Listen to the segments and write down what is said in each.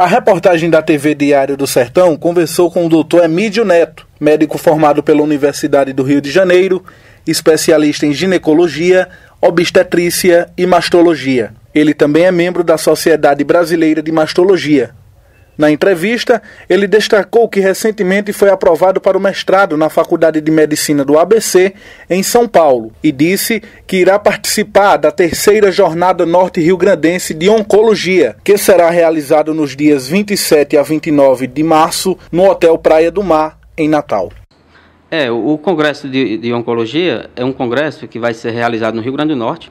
A reportagem da TV Diário do Sertão conversou com o doutor Emílio Neto, médico formado pela Universidade do Rio de Janeiro, especialista em ginecologia, obstetrícia e mastologia. Ele também é membro da Sociedade Brasileira de Mastologia, na entrevista, ele destacou que recentemente foi aprovado para o mestrado na Faculdade de Medicina do ABC, em São Paulo, e disse que irá participar da terceira Jornada Norte Rio Grandense de Oncologia, que será realizada nos dias 27 a 29 de março no Hotel Praia do Mar, em Natal. É, o Congresso de, de, Oncologia é um congresso que vai ser realizado no Rio Grande do Norte,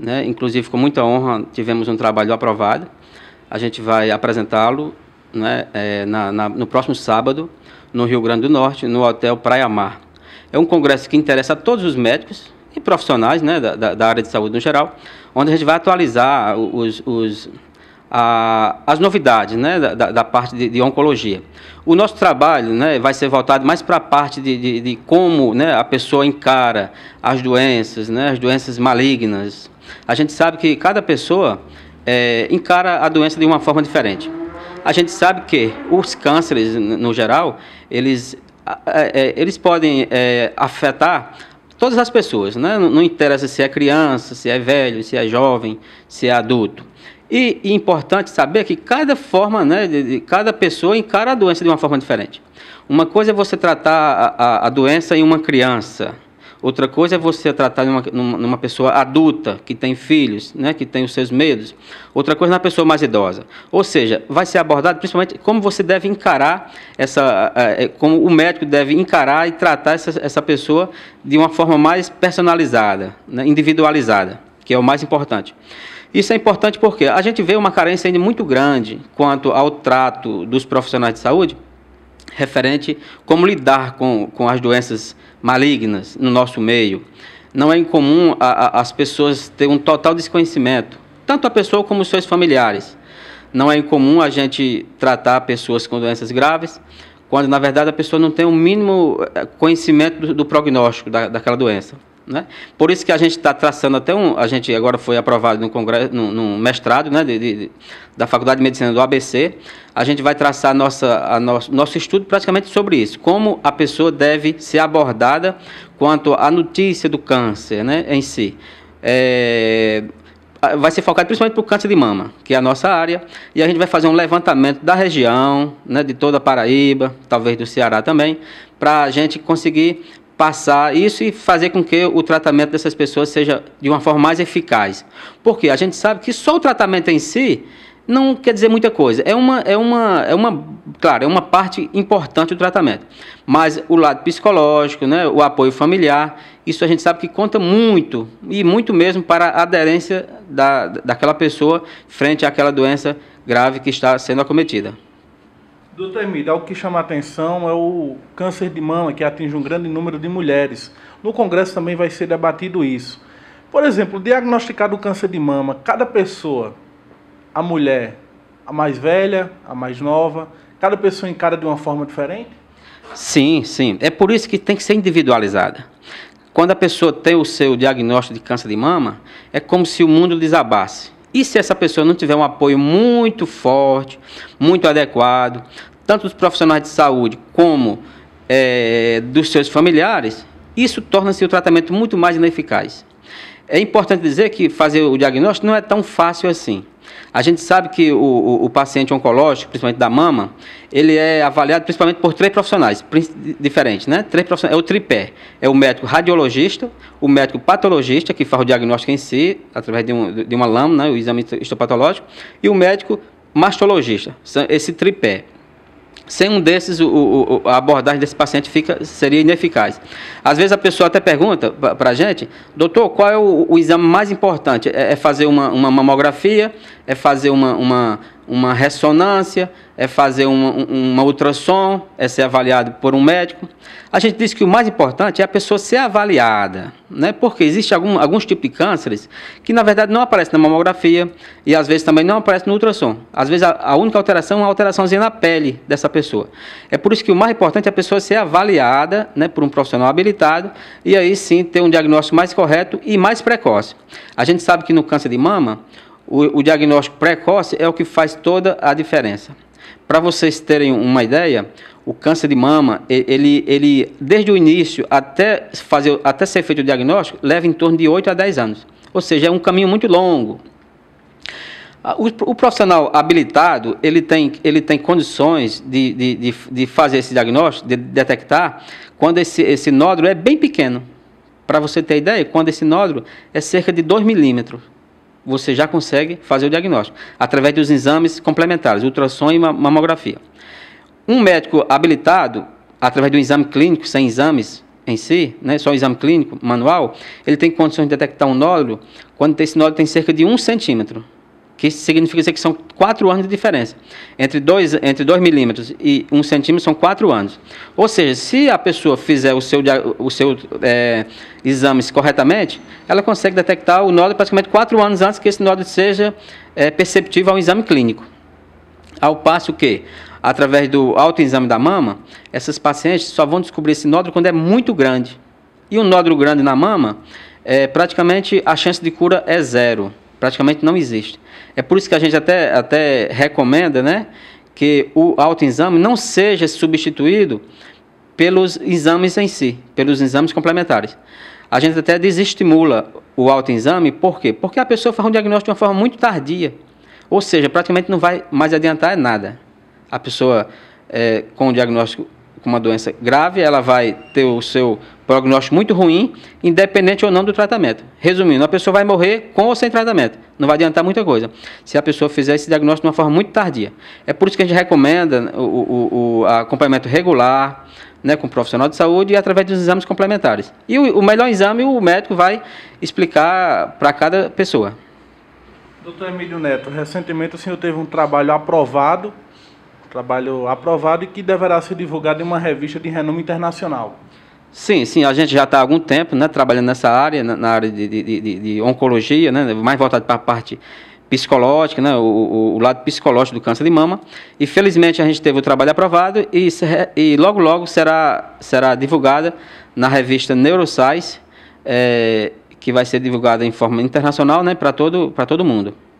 né? inclusive com muita honra tivemos um trabalho aprovado. A gente vai apresentá-lo né, é, na, na, no próximo sábado, no Rio Grande do Norte, no Hotel Praia Mar. É um congresso que interessa a todos os médicos e profissionais né, da, da área de saúde no geral, onde a gente vai atualizar os, os a, as novidades né, da, da parte de, de, oncologia. O nosso trabalho né, vai ser voltado mais para a parte de, de, de, como né, a pessoa encara as doenças, né, as doenças malignas. A gente sabe que cada pessoa é, encara a doença de uma forma diferente a gente sabe que os cânceres, no geral, eles, é, é, eles podem é, afetar todas as pessoas, né? não, não interessa se é criança, se é velho, se é jovem, se é adulto. E, e é importante saber que cada forma, né, de, de, cada pessoa encara a doença de uma forma diferente. Uma coisa é você tratar a, a, a doença em uma criança, Outra coisa é você tratar numa, numa pessoa adulta, que tem filhos, né, que tem os seus medos. Outra coisa é pessoa mais idosa. Ou seja, vai ser abordado principalmente como você deve encarar essa. Eh, eh, como o médico deve encarar e tratar essa, essa pessoa de uma forma mais personalizada, né, individualizada, que é o mais importante. Isso é importante porque a gente vê uma carência ainda muito grande quanto ao trato dos profissionais de saúde referente como lidar com, com as doenças malignas no nosso meio. Não é incomum a, a, as pessoas terem um total desconhecimento, tanto a pessoa como os seus familiares. Não é incomum a gente tratar pessoas com doenças graves, quando na verdade a pessoa não tem o mínimo eh, conhecimento do, do prognóstico da, daquela doença. Né? Por isso que a gente está traçando até um. A gente agora foi aprovado no, congresso, no, no mestrado né, de, de, da Faculdade de Medicina do ABC. A gente vai traçar nossa, a nosso, nosso estudo praticamente sobre isso. Como a pessoa deve ser abordada quanto à notícia do câncer né, em si. É, vai ser focado principalmente para o câncer de mama, que é a nossa área, e a gente vai fazer um levantamento da região, né, de toda a Paraíba, talvez do Ceará também, para a gente conseguir passar isso e fazer com que o tratamento dessas pessoas seja de uma forma mais eficaz. Porque a gente sabe que só o tratamento em si não quer dizer muita coisa. É uma, é uma, é uma, claro, é uma parte importante do tratamento. Mas o lado psicológico, né, o apoio familiar, isso a gente sabe que conta muito e muito mesmo para a aderência da, daquela pessoa frente àquela doença grave que está sendo acometida. Doutor Emílio, algo é que chama a atenção é o câncer de mama, que atinge um grande número de mulheres. No Congresso também vai ser debatido isso. Por exemplo, diagnosticado o câncer de mama, cada pessoa, a mulher, a mais velha, a mais nova, cada pessoa encara de uma forma diferente? Sim, sim. É por isso que tem que ser individualizada. Quando a pessoa tem o seu diagnóstico de câncer de mama, é como se o mundo desabasse. E se essa pessoa não tiver um apoio muito forte, muito adequado, tanto dos profissionais de saúde como é, dos seus familiares, isso torna-se o tratamento muito mais ineficaz. É importante dizer que fazer o diagnóstico não é tão fácil assim. A gente sabe que o, o, o, paciente oncológico, principalmente da mama, ele é avaliado principalmente por três profissionais diferentes, né? Três profissionais, é o tripé. É o médico radiologista, o médico patologista, que faz o diagnóstico em si, através de, um, de uma lâmina, né? o exame histopatológico, e o médico mastologista, esse tripé. Sem um desses, o, o, a abordagem desse paciente fica, seria ineficaz. Às vezes a pessoa até pergunta para a gente, doutor, qual é o, o exame mais importante? É, é fazer uma, uma, mamografia? É fazer uma, uma uma ressonância, é fazer uma, uma ultrassom, é ser avaliado por um médico. A gente diz que o mais importante é a pessoa ser avaliada, né? porque existem algum, alguns tipos de cânceres que, na verdade, não aparecem na mamografia e, às vezes, também não aparecem no ultrassom. Às vezes, a, a única alteração é uma alteraçãozinha na pele dessa pessoa. É por isso que o mais importante é a pessoa ser avaliada né, por um profissional habilitado e, aí sim, ter um diagnóstico mais correto e mais precoce. A gente sabe que no câncer de mama, o, o diagnóstico precoce é o que faz toda a diferença. Para vocês terem uma ideia, o câncer de mama, ele, ele desde o início até, fazer, até ser feito o diagnóstico, leva em torno de 8 a 10 anos. Ou seja, é um caminho muito longo. O, o profissional habilitado, ele tem, ele tem condições de, de, de, de, fazer esse diagnóstico, de detectar, quando esse, esse nódulo é bem pequeno. Para você ter ideia, quando esse nódulo é cerca de 2 milímetros você já consegue fazer o diagnóstico através dos exames complementares, ultrassom e mamografia. Um médico habilitado, através do exame clínico, sem exames em si, né, só um exame clínico manual, ele tem condições de detectar um nódulo quando esse nódulo tem cerca de um centímetro que significa dizer que são quatro anos de diferença. Entre 2 entre dois milímetros e 1 um centímetro são quatro anos. Ou seja, se a pessoa fizer o seu, o seu é, exames corretamente, ela consegue detectar o nódulo praticamente quatro anos antes que esse nódulo seja é, perceptível ao exame clínico. Ao passo que, através do autoexame da mama, essas pacientes só vão descobrir esse nódulo quando é muito grande. E um nódulo grande na mama, é, praticamente a chance de cura é zero praticamente não existe. É por isso que a gente até, até recomenda né, que o autoexame não seja substituído pelos exames em si, pelos exames complementares. A gente até desestimula o autoexame, por quê? Porque a pessoa faz um diagnóstico de uma forma muito tardia. Ou seja, praticamente não vai mais adiantar nada. A pessoa é, com o diagnóstico com uma doença grave, ela vai ter o seu prognóstico muito ruim, independente ou não do tratamento. Resumindo, a pessoa vai morrer com ou sem tratamento. Não vai adiantar muita coisa se a pessoa fizer esse diagnóstico de uma forma muito tardia. É por isso que a gente recomenda o, o, o acompanhamento regular, né, com o profissional de saúde e através dos exames complementares. E o, o melhor exame o médico vai explicar para cada pessoa. Doutor Emílio Neto, recentemente o senhor teve um trabalho aprovado Trabalho aprovado e que deverá ser divulgado em uma revista de renome internacional. Sim, sim, a gente já está há algum tempo né, trabalhando nessa área, na, área de, de, de, de oncologia, né, mais voltado para a parte psicológica, né, o, o, lado psicológico do câncer de mama. E felizmente a gente teve o trabalho aprovado e, e logo, logo será, será divulgada na revista Neuroscience, é, que vai ser divulgada em forma internacional né, para todo, todo mundo.